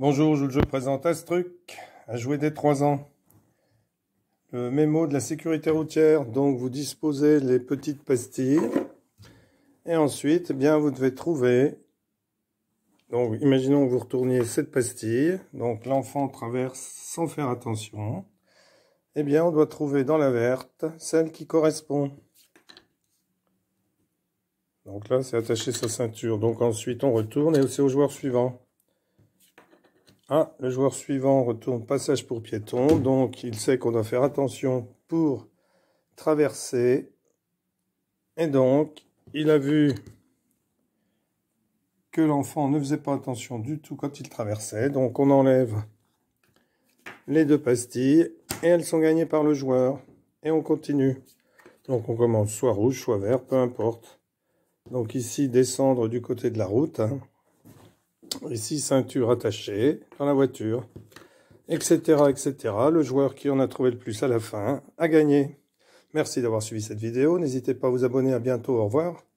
Bonjour, je vous présente Astruc, à jouer dès 3 ans. Le mémo de la sécurité routière, donc vous disposez les petites pastilles. Et ensuite, eh bien, vous devez trouver. Donc, imaginons que vous retourniez cette pastille. Donc, l'enfant traverse sans faire attention. Eh bien, on doit trouver dans la verte celle qui correspond. Donc là, c'est attaché sa ceinture. Donc ensuite, on retourne et c'est au joueur suivant. Ah, le joueur suivant retourne passage pour piéton, donc il sait qu'on doit faire attention pour traverser. Et donc, il a vu que l'enfant ne faisait pas attention du tout quand il traversait. Donc, on enlève les deux pastilles et elles sont gagnées par le joueur. Et on continue. Donc, on commence soit rouge, soit vert, peu importe. Donc ici, descendre du côté de la route. Hein ici ceinture attachée dans la voiture, etc., etc. Le joueur qui en a trouvé le plus à la fin a gagné. Merci d'avoir suivi cette vidéo. N'hésitez pas à vous abonner. À bientôt. Au revoir.